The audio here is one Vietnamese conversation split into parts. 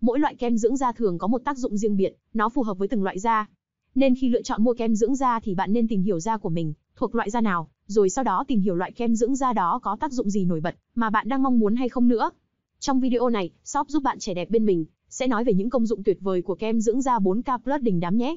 Mỗi loại kem dưỡng da thường có một tác dụng riêng biệt, nó phù hợp với từng loại da. Nên khi lựa chọn mua kem dưỡng da thì bạn nên tìm hiểu da của mình, thuộc loại da nào, rồi sau đó tìm hiểu loại kem dưỡng da đó có tác dụng gì nổi bật mà bạn đang mong muốn hay không nữa. Trong video này, shop giúp bạn trẻ đẹp bên mình sẽ nói về những công dụng tuyệt vời của kem dưỡng da 4K Plus đỉnh đám nhé.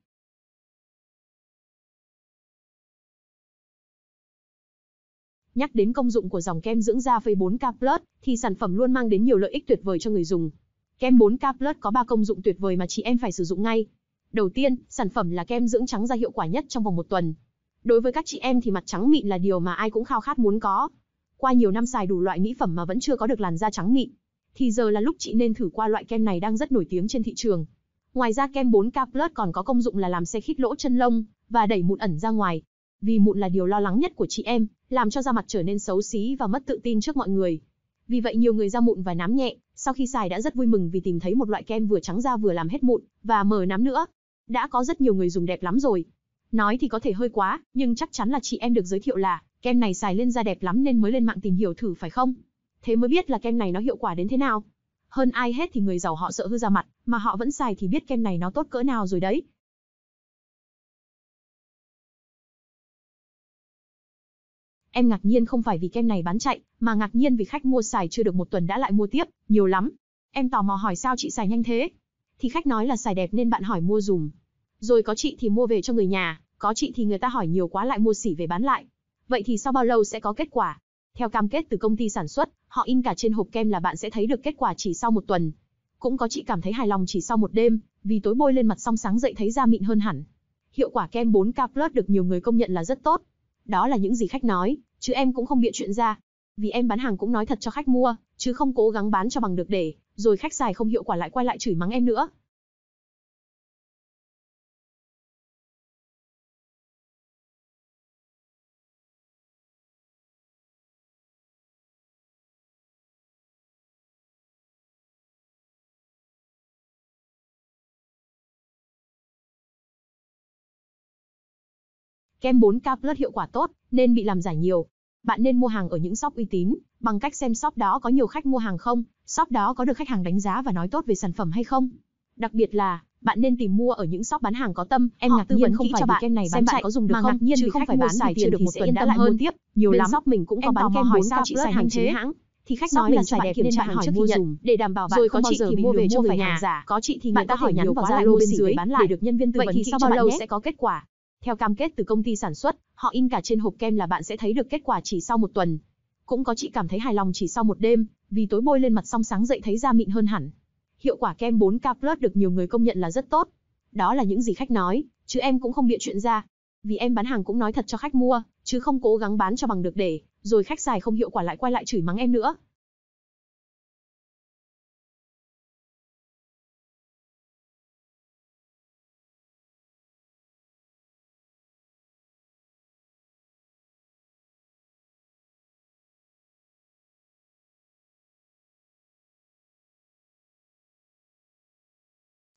Nhắc đến công dụng của dòng kem dưỡng da phây 4K Plus, thì sản phẩm luôn mang đến nhiều lợi ích tuyệt vời cho người dùng. Kem 4K Plus có 3 công dụng tuyệt vời mà chị em phải sử dụng ngay. Đầu tiên, sản phẩm là kem dưỡng trắng da hiệu quả nhất trong vòng một tuần. Đối với các chị em thì mặt trắng mịn là điều mà ai cũng khao khát muốn có. Qua nhiều năm xài đủ loại mỹ phẩm mà vẫn chưa có được làn da trắng mịn, thì giờ là lúc chị nên thử qua loại kem này đang rất nổi tiếng trên thị trường. Ngoài ra kem 4K Plus còn có công dụng là làm xe khít lỗ chân lông và đẩy mụn ẩn ra ngoài. Vì mụn là điều lo lắng nhất của chị em, làm cho da mặt trở nên xấu xí và mất tự tin trước mọi người. Vì vậy nhiều người da mụn và nám nhẹ, sau khi xài đã rất vui mừng vì tìm thấy một loại kem vừa trắng da vừa làm hết mụn và mờ nám nữa. Đã có rất nhiều người dùng đẹp lắm rồi. Nói thì có thể hơi quá, nhưng chắc chắn là chị em được giới thiệu là kem này xài lên da đẹp lắm nên mới lên mạng tìm hiểu thử phải không? Thế mới biết là kem này nó hiệu quả đến thế nào. Hơn ai hết thì người giàu họ sợ hư da mặt, mà họ vẫn xài thì biết kem này nó tốt cỡ nào rồi đấy. Em ngạc nhiên không phải vì kem này bán chạy, mà ngạc nhiên vì khách mua xài chưa được một tuần đã lại mua tiếp, nhiều lắm. Em tò mò hỏi sao chị xài nhanh thế? Thì khách nói là xài đẹp nên bạn hỏi mua dùm. Rồi có chị thì mua về cho người nhà, có chị thì người ta hỏi nhiều quá lại mua xỉ về bán lại. Vậy thì sau bao lâu sẽ có kết quả? Theo cam kết từ công ty sản xuất, họ in cả trên hộp kem là bạn sẽ thấy được kết quả chỉ sau một tuần. Cũng có chị cảm thấy hài lòng chỉ sau một đêm, vì tối bôi lên mặt xong sáng dậy thấy da mịn hơn hẳn. Hiệu quả kem 4K Plus được nhiều người công nhận là rất tốt, đó là những gì khách nói, chứ em cũng không bịa chuyện ra. Vì em bán hàng cũng nói thật cho khách mua, chứ không cố gắng bán cho bằng được để, rồi khách xài không hiệu quả lại quay lại chửi mắng em nữa, Kem 4K Plus hiệu quả tốt, nên bị làm giả nhiều. Bạn nên mua hàng ở những shop uy tín, bằng cách xem shop đó có nhiều khách mua hàng không, shop đó có được khách hàng đánh giá và nói tốt về sản phẩm hay không. Đặc biệt là, bạn nên tìm mua ở những shop bán hàng có tâm, em Họ ngạc tư vấn không phải cho bạn, kem này bán chạy có dùng được mà không, nhiên chứ không phải bán xài tiền được một tuần đã lại hơn. mua tiếp, nhiều Bên lắm. shop mình cũng có em bán kem 4K Plus hàng chính hãng, thì khách nói mình là cho đẹp kiểm tra hàng trước khi nhận để đảm bảo bạn rồi có chị thì mua về cho phải hàng giả có chị thì người ta hỏi nhắn vào zalo bên dưới bán lại để được nhân viên tư vấn vậy thì sau bao lâu sẽ có kết quả theo cam kết từ công ty sản xuất, họ in cả trên hộp kem là bạn sẽ thấy được kết quả chỉ sau một tuần. Cũng có chị cảm thấy hài lòng chỉ sau một đêm, vì tối bôi lên mặt xong sáng dậy thấy da mịn hơn hẳn. Hiệu quả kem 4K Plus được nhiều người công nhận là rất tốt. Đó là những gì khách nói, chứ em cũng không bịa chuyện ra. Vì em bán hàng cũng nói thật cho khách mua, chứ không cố gắng bán cho bằng được để, rồi khách xài không hiệu quả lại quay lại chửi mắng em nữa.